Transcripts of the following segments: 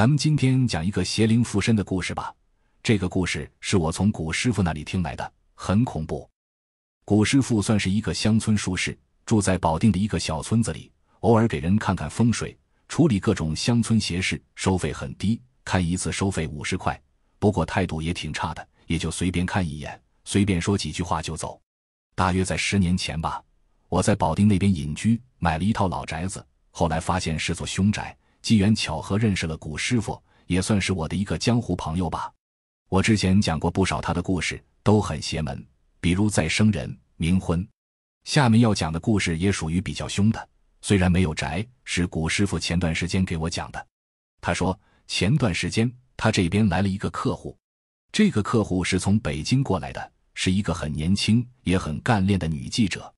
咱们今天讲一个邪灵附身的故事吧。这个故事是我从古师傅那里听来的，很恐怖。古师傅算是一个乡村书士，住在保定的一个小村子里，偶尔给人看看风水，处理各种乡村邪事，收费很低，看一次收费五十块。不过态度也挺差的，也就随便看一眼，随便说几句话就走。大约在十年前吧，我在保定那边隐居，买了一套老宅子，后来发现是座凶宅。机缘巧合认识了古师傅，也算是我的一个江湖朋友吧。我之前讲过不少他的故事，都很邪门，比如再生人、冥婚。下面要讲的故事也属于比较凶的，虽然没有宅，是古师傅前段时间给我讲的。他说，前段时间他这边来了一个客户，这个客户是从北京过来的，是一个很年轻也很干练的女记者。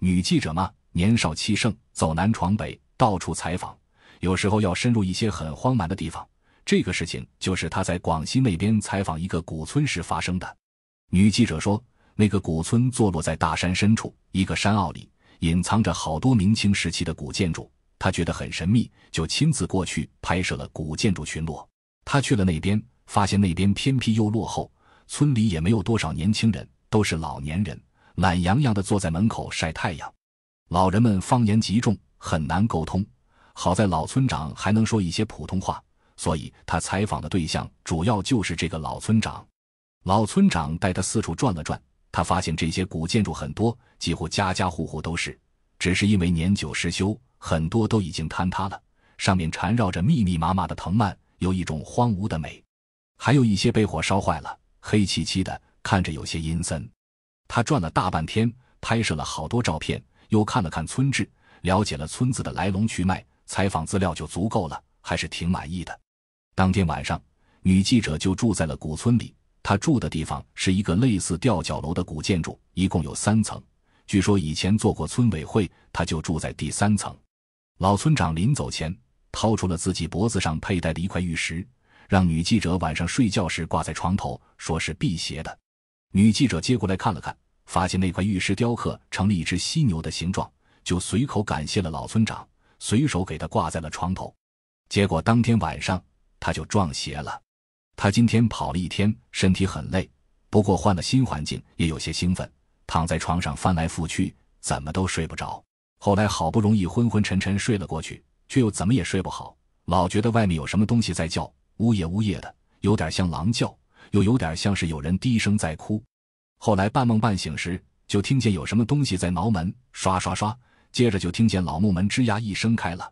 女记者嘛，年少气盛，走南闯北，到处采访。有时候要深入一些很荒蛮的地方，这个事情就是他在广西那边采访一个古村时发生的。女记者说，那个古村坐落在大山深处一个山坳里，隐藏着好多明清时期的古建筑，她觉得很神秘，就亲自过去拍摄了古建筑群落。她去了那边，发现那边偏僻又落后，村里也没有多少年轻人，都是老年人，懒洋洋地坐在门口晒太阳。老人们方言极重，很难沟通。好在老村长还能说一些普通话，所以他采访的对象主要就是这个老村长。老村长带他四处转了转，他发现这些古建筑很多，几乎家家户户都是，只是因为年久失修，很多都已经坍塌了，上面缠绕着密密麻麻的藤蔓，有一种荒芜的美。还有一些被火烧坏了，黑漆漆的，看着有些阴森。他转了大半天，拍摄了好多照片，又看了看村志，了解了村子的来龙去脉。采访资料就足够了，还是挺满意的。当天晚上，女记者就住在了古村里。她住的地方是一个类似吊脚楼的古建筑，一共有三层。据说以前做过村委会，她就住在第三层。老村长临走前掏出了自己脖子上佩戴的一块玉石，让女记者晚上睡觉时挂在床头，说是辟邪的。女记者接过来看了看，发现那块玉石雕刻成了一只犀牛的形状，就随口感谢了老村长。随手给他挂在了床头，结果当天晚上他就撞邪了。他今天跑了一天，身体很累，不过换了新环境也有些兴奋。躺在床上翻来覆去，怎么都睡不着。后来好不容易昏昏沉沉睡了过去，却又怎么也睡不好，老觉得外面有什么东西在叫，呜咽呜咽的，有点像狼叫，又有点像是有人低声在哭。后来半梦半醒时，就听见有什么东西在挠门，刷刷刷。接着就听见老木门吱呀一声开了，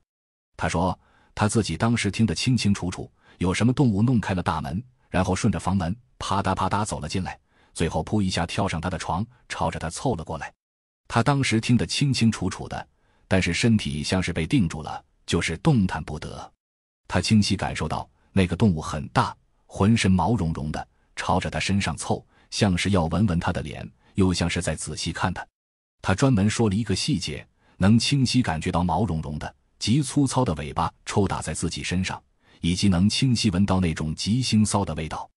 他说他自己当时听得清清楚楚，有什么动物弄开了大门，然后顺着房门啪嗒啪嗒走了进来，最后扑一下跳上他的床，朝着他凑了过来。他当时听得清清楚楚的，但是身体像是被定住了，就是动弹不得。他清晰感受到那个动物很大，浑身毛茸茸的，朝着他身上凑，像是要闻闻他的脸，又像是在仔细看他。他专门说了一个细节。能清晰感觉到毛茸茸的、极粗糙的尾巴抽打在自己身上，以及能清晰闻到那种极腥臊的味道。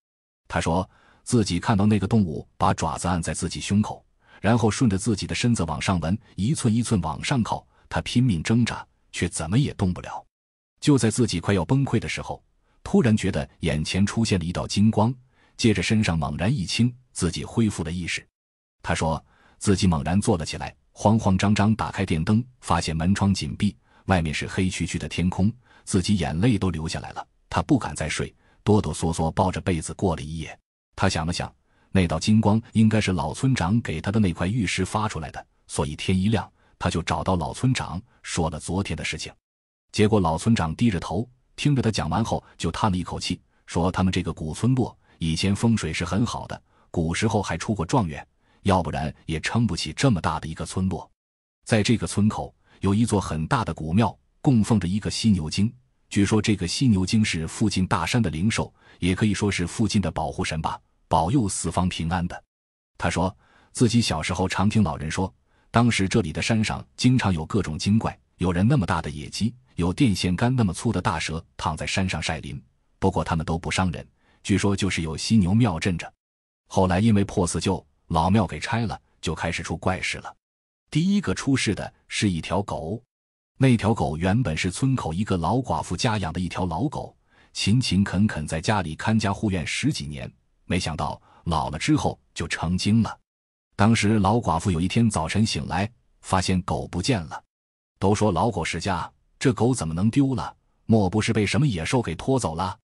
他说自己看到那个动物把爪子按在自己胸口，然后顺着自己的身子往上闻，一寸一寸往上靠。他拼命挣扎，却怎么也动不了。就在自己快要崩溃的时候，突然觉得眼前出现了一道金光，接着身上猛然一轻，自己恢复了意识。他说自己猛然坐了起来。慌慌张张打开电灯，发现门窗紧闭，外面是黑黢黢的天空，自己眼泪都流下来了。他不敢再睡，哆哆嗦嗦抱着被子过了一夜。他想了想，那道金光应该是老村长给他的那块玉石发出来的，所以天一亮他就找到老村长，说了昨天的事情。结果老村长低着头听着他讲完后，就叹了一口气，说：“他们这个古村落以前风水是很好的，古时候还出过状元。”要不然也撑不起这么大的一个村落。在这个村口有一座很大的古庙，供奉着一个犀牛精。据说这个犀牛精是附近大山的灵兽，也可以说是附近的保护神吧，保佑四方平安的。他说自己小时候常听老人说，当时这里的山上经常有各种精怪，有人那么大的野鸡，有电线杆那么粗的大蛇躺在山上晒林。不过他们都不伤人，据说就是有犀牛庙镇着。后来因为破四旧。老庙给拆了，就开始出怪事了。第一个出事的是一条狗，那条狗原本是村口一个老寡妇家养的一条老狗，勤勤恳恳在家里看家护院十几年，没想到老了之后就成精了。当时老寡妇有一天早晨醒来，发现狗不见了。都说老狗是家，这狗怎么能丢了？莫不是被什么野兽给拖走了？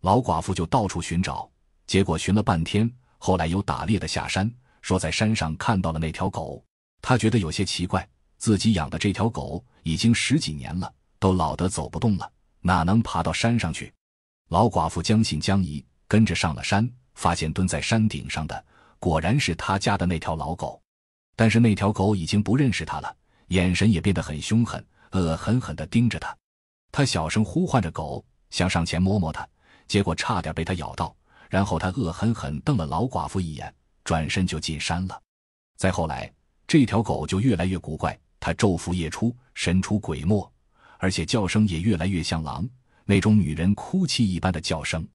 老寡妇就到处寻找，结果寻了半天，后来有打猎的下山。说在山上看到了那条狗，他觉得有些奇怪。自己养的这条狗已经十几年了，都老得走不动了，哪能爬到山上去？老寡妇将信将疑，跟着上了山，发现蹲在山顶上的果然是他家的那条老狗。但是那条狗已经不认识他了，眼神也变得很凶狠，恶狠狠地盯着他。他小声呼唤着狗，想上前摸摸它，结果差点被它咬到。然后他恶狠狠瞪了老寡妇一眼。转身就进山了。再后来，这条狗就越来越古怪，它昼伏夜出，神出鬼没，而且叫声也越来越像狼那种女人哭泣一般的叫声。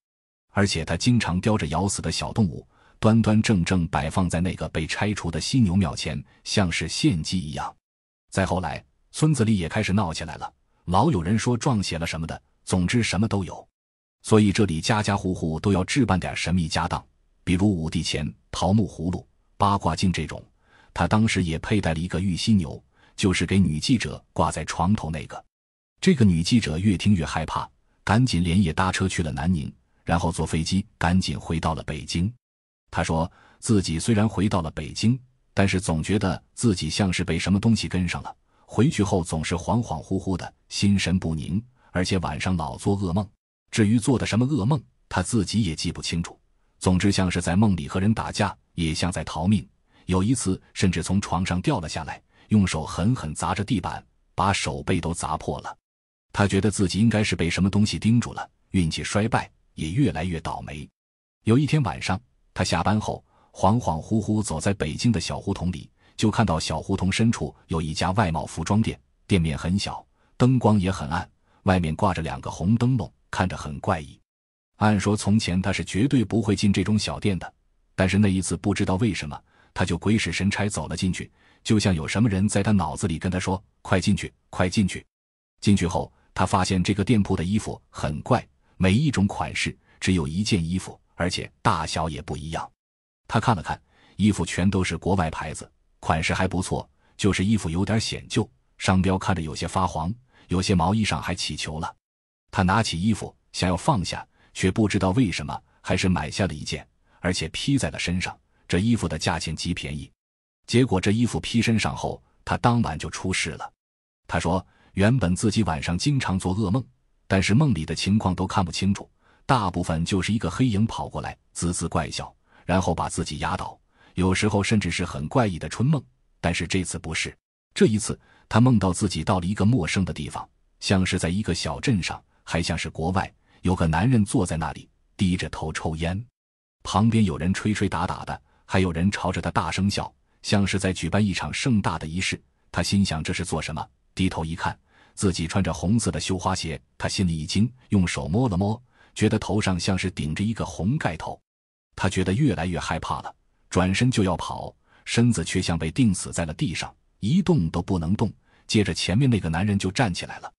而且它经常叼着咬死的小动物，端端正正摆放在那个被拆除的犀牛庙前，像是献祭一样。再后来，村子里也开始闹起来了，老有人说撞邪了什么的，总之什么都有。所以这里家家户户都要置办点神秘家当。比如五帝钱、桃木葫芦、八卦镜这种，他当时也佩戴了一个玉犀牛，就是给女记者挂在床头那个。这个女记者越听越害怕，赶紧连夜搭车去了南宁，然后坐飞机赶紧回到了北京。她说自己虽然回到了北京，但是总觉得自己像是被什么东西跟上了。回去后总是恍恍惚惚的，心神不宁，而且晚上老做噩梦。至于做的什么噩梦，她自己也记不清楚。总之，像是在梦里和人打架，也像在逃命。有一次，甚至从床上掉了下来，用手狠狠砸着地板，把手背都砸破了。他觉得自己应该是被什么东西盯住了，运气衰败，也越来越倒霉。有一天晚上，他下班后恍恍惚惚走在北京的小胡同里，就看到小胡同深处有一家外贸服装店，店面很小，灯光也很暗，外面挂着两个红灯笼，看着很怪异。按说从前他是绝对不会进这种小店的，但是那一次不知道为什么，他就鬼使神差走了进去，就像有什么人在他脑子里跟他说：“快进去，快进去。”进去后，他发现这个店铺的衣服很怪，每一种款式只有一件衣服，而且大小也不一样。他看了看，衣服全都是国外牌子，款式还不错，就是衣服有点显旧，商标看着有些发黄，有些毛衣上还起球了。他拿起衣服想要放下。却不知道为什么，还是买下了一件，而且披在了身上。这衣服的价钱极便宜，结果这衣服披身上后，他当晚就出事了。他说，原本自己晚上经常做噩梦，但是梦里的情况都看不清楚，大部分就是一个黑影跑过来，滋滋怪笑，然后把自己压倒。有时候甚至是很怪异的春梦，但是这次不是。这一次，他梦到自己到了一个陌生的地方，像是在一个小镇上，还像是国外。有个男人坐在那里，低着头抽烟，旁边有人吹吹打打的，还有人朝着他大声笑，像是在举办一场盛大的仪式。他心想这是做什么？低头一看，自己穿着红色的绣花鞋，他心里一惊，用手摸了摸，觉得头上像是顶着一个红盖头。他觉得越来越害怕了，转身就要跑，身子却像被钉死在了地上，一动都不能动。接着，前面那个男人就站起来了。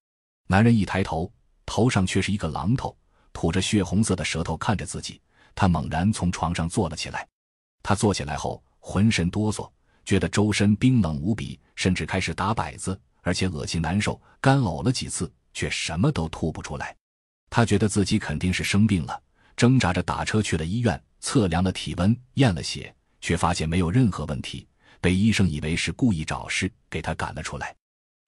男人一抬头。头上却是一个榔头，吐着血红色的舌头看着自己。他猛然从床上坐了起来。他坐起来后浑身哆嗦，觉得周身冰冷无比，甚至开始打摆子，而且恶心难受，干呕了几次，却什么都吐不出来。他觉得自己肯定是生病了，挣扎着打车去了医院，测量了体温，验了血，却发现没有任何问题，被医生以为是故意找事，给他赶了出来。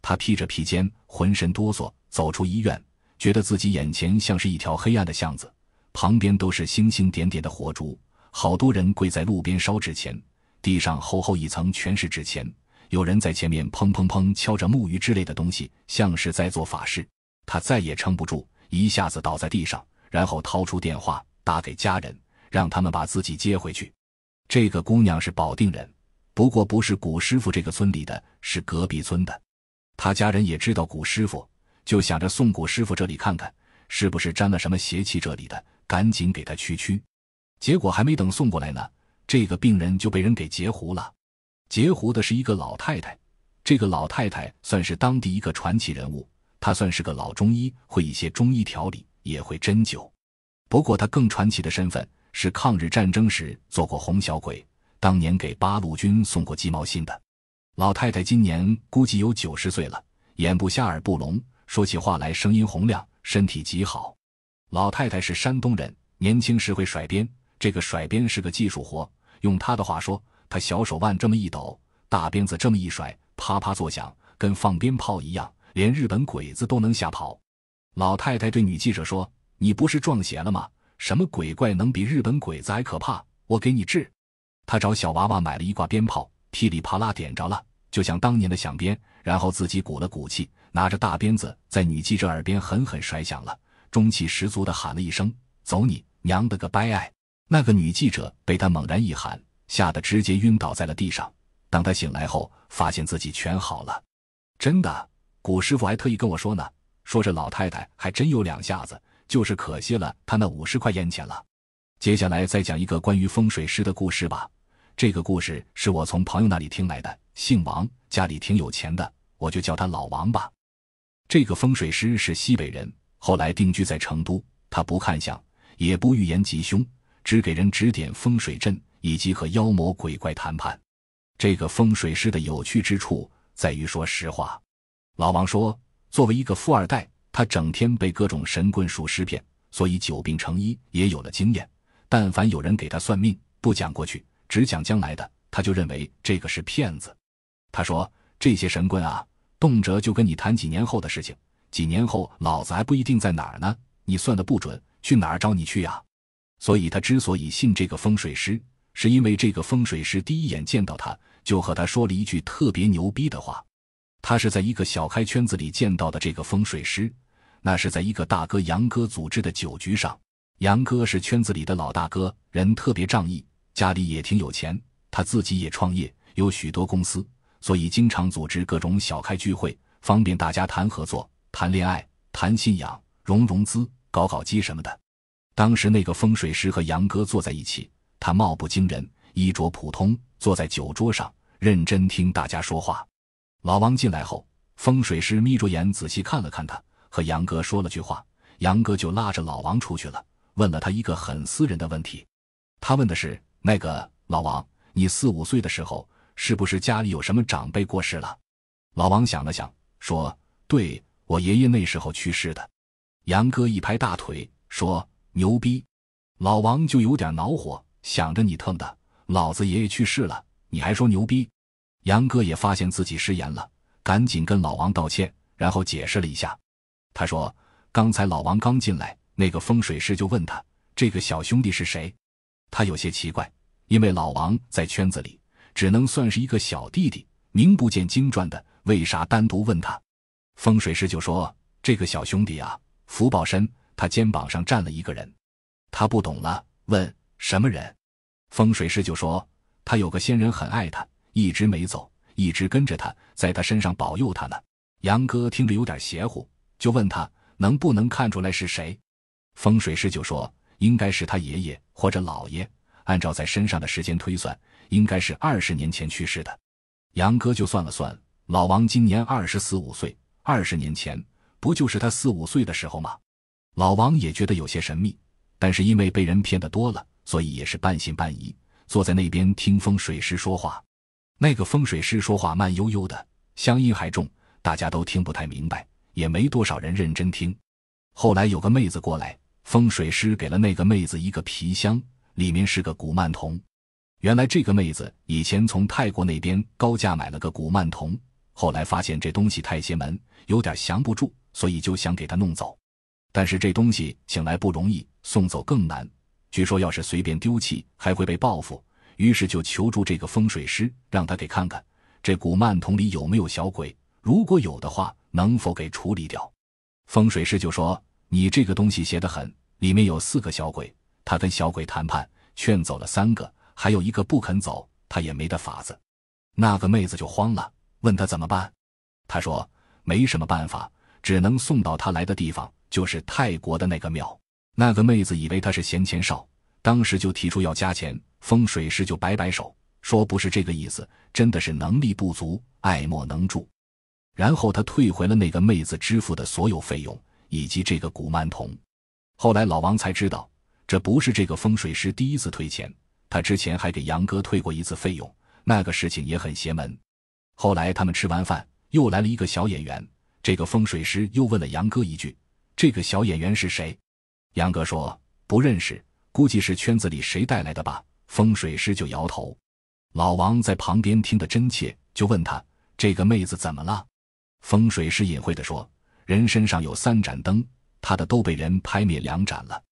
他披着披肩，浑身哆嗦，走出医院。觉得自己眼前像是一条黑暗的巷子，旁边都是星星点点的火烛，好多人跪在路边烧纸钱，地上厚厚一层全是纸钱，有人在前面砰砰砰敲着木鱼之类的东西，像是在做法事。他再也撑不住，一下子倒在地上，然后掏出电话打给家人，让他们把自己接回去。这个姑娘是保定人，不过不是古师傅这个村里的，是隔壁村的，他家人也知道古师傅。就想着送古师傅这里看看，是不是沾了什么邪气？这里的赶紧给他驱驱。结果还没等送过来呢，这个病人就被人给截胡了。截胡的是一个老太太，这个老太太算是当地一个传奇人物，她算是个老中医，会一些中医调理，也会针灸。不过她更传奇的身份是抗日战争时做过红小鬼，当年给八路军送过鸡毛信的。老太太今年估计有九十岁了，眼不瞎，耳不聋。说起话来声音洪亮，身体极好。老太太是山东人，年轻时会甩鞭。这个甩鞭是个技术活，用她的话说，她小手腕这么一抖，大鞭子这么一甩，啪啪作响，跟放鞭炮一样，连日本鬼子都能吓跑。老太太对女记者说：“你不是撞邪了吗？什么鬼怪能比日本鬼子还可怕？我给你治。”她找小娃娃买了一挂鞭炮，噼里啪啦点着了，就像当年的响鞭，然后自己鼓了鼓气。拿着大鞭子在女记者耳边狠狠甩响了，中气十足的喊了一声：“走你，娘的个掰哎！”那个女记者被他猛然一喊，吓得直接晕倒在了地上。等她醒来后，发现自己全好了。真的，古师傅还特意跟我说呢，说这老太太还真有两下子，就是可惜了她那五十块烟钱了。接下来再讲一个关于风水师的故事吧。这个故事是我从朋友那里听来的，姓王，家里挺有钱的，我就叫他老王吧。这个风水师是西北人，后来定居在成都。他不看相，也不预言吉凶，只给人指点风水阵以及和妖魔鬼怪谈判。这个风水师的有趣之处在于说实话。老王说，作为一个富二代，他整天被各种神棍术师骗，所以久病成医也有了经验。但凡有人给他算命，不讲过去，只讲将来的，他就认为这个是骗子。他说这些神棍啊。动辄就跟你谈几年后的事情，几年后老子还不一定在哪儿呢，你算的不准，去哪儿找你去呀？所以他之所以信这个风水师，是因为这个风水师第一眼见到他就和他说了一句特别牛逼的话。他是在一个小开圈子里见到的这个风水师，那是在一个大哥杨哥组织的酒局上。杨哥是圈子里的老大哥，人特别仗义，家里也挺有钱，他自己也创业，有许多公司。所以经常组织各种小开聚会，方便大家谈合作、谈恋爱、谈信仰、融融资、搞搞基什么的。当时那个风水师和杨哥坐在一起，他貌不惊人，衣着普通，坐在酒桌上认真听大家说话。老王进来后，风水师眯着眼仔细看了看他，和杨哥说了句话，杨哥就拉着老王出去了，问了他一个很私人的问题。他问的是：那个老王，你四五岁的时候。是不是家里有什么长辈过世了？老王想了想，说：“对我爷爷那时候去世的。”杨哥一拍大腿，说：“牛逼！”老王就有点恼火，想着：“你他的，老子爷爷去世了，你还说牛逼？”杨哥也发现自己失言了，赶紧跟老王道歉，然后解释了一下。他说：“刚才老王刚进来，那个风水师就问他这个小兄弟是谁，他有些奇怪，因为老王在圈子里。”只能算是一个小弟弟，名不见经传的。为啥单独问他？风水师就说：“这个小兄弟啊，福报深，他肩膀上站了一个人。”他不懂了，问：“什么人？”风水师就说：“他有个仙人很爱他，一直没走，一直跟着他，在他身上保佑他呢。”杨哥听着有点邪乎，就问他：“能不能看出来是谁？”风水师就说：“应该是他爷爷或者姥爷，按照在身上的时间推算。”应该是二十年前去世的，杨哥就算了算，老王今年二十四五岁，二十年前不就是他四五岁的时候吗？老王也觉得有些神秘，但是因为被人骗得多了，所以也是半信半疑，坐在那边听风水师说话。那个风水师说话慢悠悠的，乡音还重，大家都听不太明白，也没多少人认真听。后来有个妹子过来，风水师给了那个妹子一个皮箱，里面是个古曼童。原来这个妹子以前从泰国那边高价买了个古曼童，后来发现这东西太邪门，有点降不住，所以就想给他弄走。但是这东西请来不容易，送走更难。据说要是随便丢弃，还会被报复。于是就求助这个风水师，让他给看看这古曼童里有没有小鬼，如果有的话，能否给处理掉。风水师就说：“你这个东西邪得很，里面有四个小鬼。”他跟小鬼谈判，劝走了三个。还有一个不肯走，他也没得法子。那个妹子就慌了，问他怎么办。他说没什么办法，只能送到他来的地方，就是泰国的那个庙。那个妹子以为他是嫌钱少，当时就提出要加钱。风水师就摆摆手，说不是这个意思，真的是能力不足，爱莫能助。然后他退回了那个妹子支付的所有费用以及这个古曼童。后来老王才知道，这不是这个风水师第一次退钱。他之前还给杨哥退过一次费用，那个事情也很邪门。后来他们吃完饭，又来了一个小演员，这个风水师又问了杨哥一句：“这个小演员是谁？”杨哥说：“不认识，估计是圈子里谁带来的吧。”风水师就摇头。老王在旁边听得真切，就问他：“这个妹子怎么了？”风水师隐晦的说：“人身上有三盏灯，他的都被人拍灭两盏了。”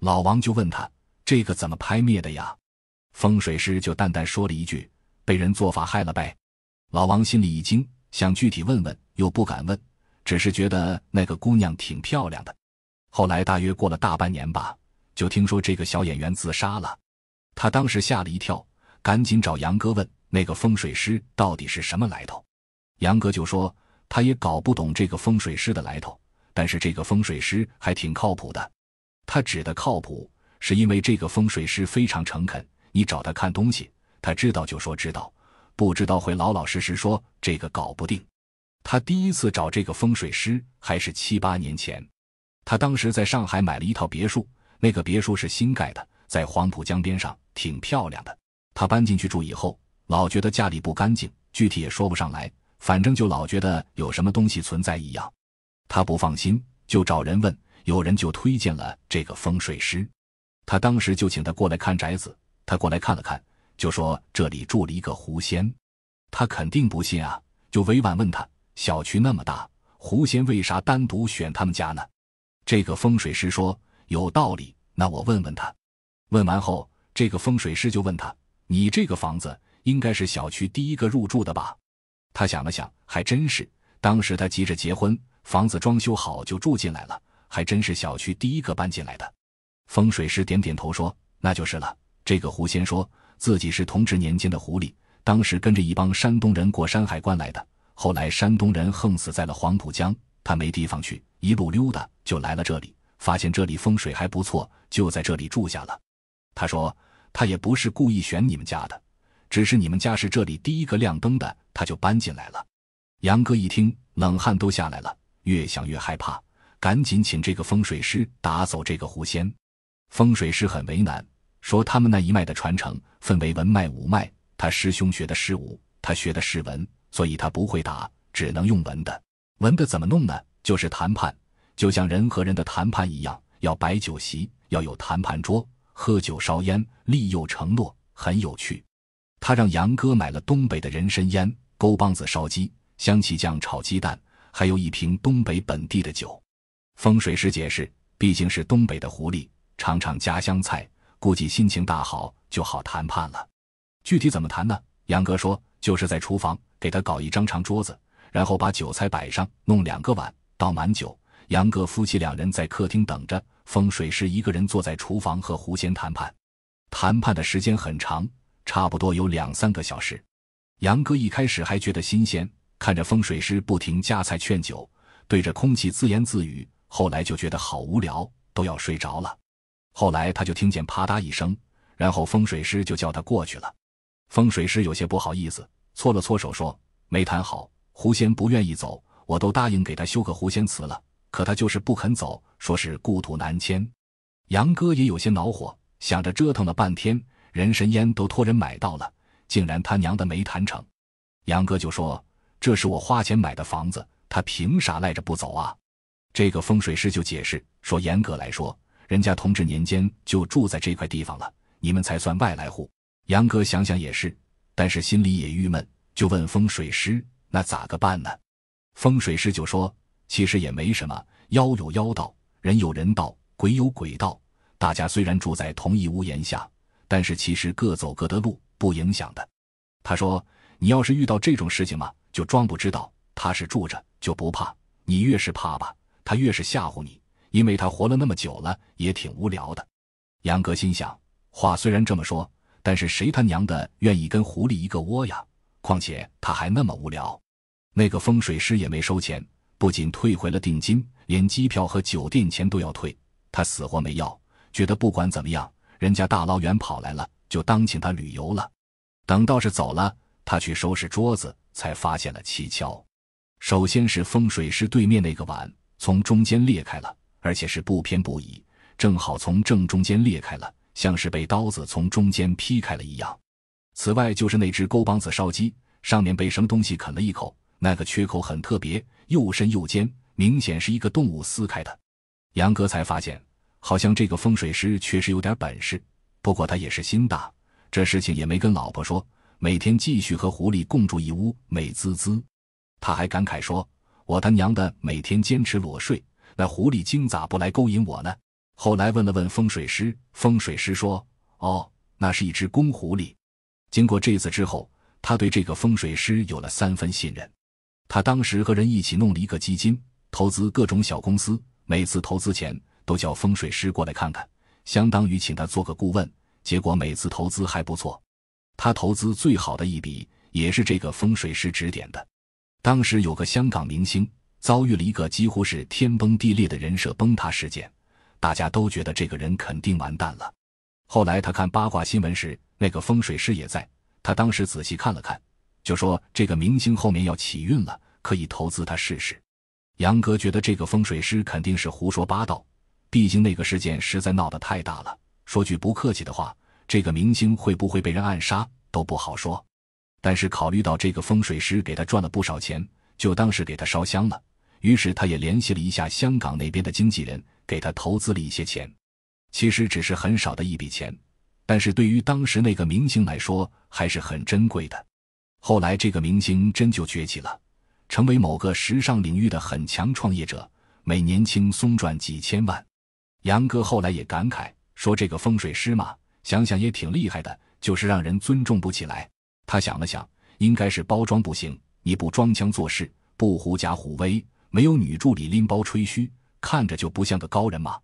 老王就问他：“这个怎么拍灭的呀？”风水师就淡淡说了一句：“被人做法害了呗。”老王心里一惊，想具体问问，又不敢问，只是觉得那个姑娘挺漂亮的。后来大约过了大半年吧，就听说这个小演员自杀了。他当时吓了一跳，赶紧找杨哥问那个风水师到底是什么来头。杨哥就说他也搞不懂这个风水师的来头，但是这个风水师还挺靠谱的。他指的靠谱，是因为这个风水师非常诚恳。你找他看东西，他知道就说知道，不知道会老老实实说这个搞不定。他第一次找这个风水师还是七八年前，他当时在上海买了一套别墅，那个别墅是新盖的，在黄浦江边上，挺漂亮的。他搬进去住以后，老觉得家里不干净，具体也说不上来，反正就老觉得有什么东西存在一样。他不放心，就找人问，有人就推荐了这个风水师，他当时就请他过来看宅子。他过来看了看，就说这里住了一个狐仙，他肯定不信啊，就委婉问他：小区那么大，狐仙为啥单独选他们家呢？这个风水师说有道理，那我问问他。问完后，这个风水师就问他：你这个房子应该是小区第一个入住的吧？他想了想，还真是，当时他急着结婚，房子装修好就住进来了，还真是小区第一个搬进来的。风水师点点头说：那就是了。这个狐仙说自己是同治年间的狐狸，当时跟着一帮山东人过山海关来的，后来山东人横死在了黄浦江，他没地方去，一路溜达就来了这里，发现这里风水还不错，就在这里住下了。他说他也不是故意选你们家的，只是你们家是这里第一个亮灯的，他就搬进来了。杨哥一听，冷汗都下来了，越想越害怕，赶紧请这个风水师打走这个狐仙。风水师很为难。说他们那一脉的传承分为文脉武脉，他师兄学的是武，他学的是文，所以他不会打，只能用文的。文的怎么弄呢？就是谈判，就像人和人的谈判一样，要摆酒席，要有谈判桌，喝酒烧烟，利诱承诺，很有趣。他让杨哥买了东北的人参烟、勾帮子烧鸡、香气酱炒鸡蛋，还有一瓶东北本地的酒。风水师解释，毕竟是东北的狐狸，尝尝家乡菜。估计心情大好，就好谈判了。具体怎么谈呢？杨哥说，就是在厨房给他搞一张长桌子，然后把酒菜摆上，弄两个碗，倒满酒。杨哥夫妻两人在客厅等着，风水师一个人坐在厨房和狐仙谈判。谈判的时间很长，差不多有两三个小时。杨哥一开始还觉得新鲜，看着风水师不停夹菜劝酒，对着空气自言自语。后来就觉得好无聊，都要睡着了。后来他就听见啪嗒一声，然后风水师就叫他过去了。风水师有些不好意思，搓了搓手说：“没谈好，狐仙不愿意走，我都答应给他修个狐仙祠了，可他就是不肯走，说是故土难迁。”杨哥也有些恼火，想着折腾了半天，人参烟都托人买到了，竟然他娘的没谈成。杨哥就说：“这是我花钱买的房子，他凭啥赖着不走啊？”这个风水师就解释说：“严格来说。”人家同治年间就住在这块地方了，你们才算外来户。杨哥想想也是，但是心里也郁闷，就问风水师：“那咋个办呢？”风水师就说：“其实也没什么，妖有妖道，人有人道，鬼有鬼道。大家虽然住在同一屋檐下，但是其实各走各的路，不影响的。”他说：“你要是遇到这种事情嘛，就装不知道。他是住着就不怕，你越是怕吧，他越是吓唬你。”因为他活了那么久了，也挺无聊的。杨哥心想，话虽然这么说，但是谁他娘的愿意跟狐狸一个窝呀？况且他还那么无聊。那个风水师也没收钱，不仅退回了定金，连机票和酒店钱都要退。他死活没要，觉得不管怎么样，人家大老远跑来了，就当请他旅游了。等道士走了，他去收拾桌子，才发现了蹊跷。首先是风水师对面那个碗从中间裂开了。而且是不偏不倚，正好从正中间裂开了，像是被刀子从中间劈开了一样。此外，就是那只沟帮子烧鸡，上面被什么东西啃了一口，那个缺口很特别，又深又尖，明显是一个动物撕开的。杨哥才发现，好像这个风水师确实有点本事。不过他也是心大，这事情也没跟老婆说，每天继续和狐狸共住一屋，美滋滋。他还感慨说：“我他娘的，每天坚持裸睡。”那狐狸精咋不来勾引我呢？后来问了问风水师，风水师说：“哦，那是一只公狐狸。”经过这次之后，他对这个风水师有了三分信任。他当时和人一起弄了一个基金，投资各种小公司，每次投资前都叫风水师过来看看，相当于请他做个顾问。结果每次投资还不错，他投资最好的一笔也是这个风水师指点的。当时有个香港明星。遭遇了一个几乎是天崩地裂的人设崩塌事件，大家都觉得这个人肯定完蛋了。后来他看八卦新闻时，那个风水师也在。他当时仔细看了看，就说这个明星后面要起运了，可以投资他试试。杨哥觉得这个风水师肯定是胡说八道，毕竟那个事件实在闹得太大了。说句不客气的话，这个明星会不会被人暗杀都不好说。但是考虑到这个风水师给他赚了不少钱，就当是给他烧香了。于是他也联系了一下香港那边的经纪人，给他投资了一些钱，其实只是很少的一笔钱，但是对于当时那个明星来说还是很珍贵的。后来这个明星真就崛起了，成为某个时尚领域的很强创业者，每年轻松赚几千万。杨哥后来也感慨说：“这个风水师嘛，想想也挺厉害的，就是让人尊重不起来。”他想了想，应该是包装不行，你不装腔作势，不狐假虎威。没有女助理拎包吹嘘，看着就不像个高人嘛。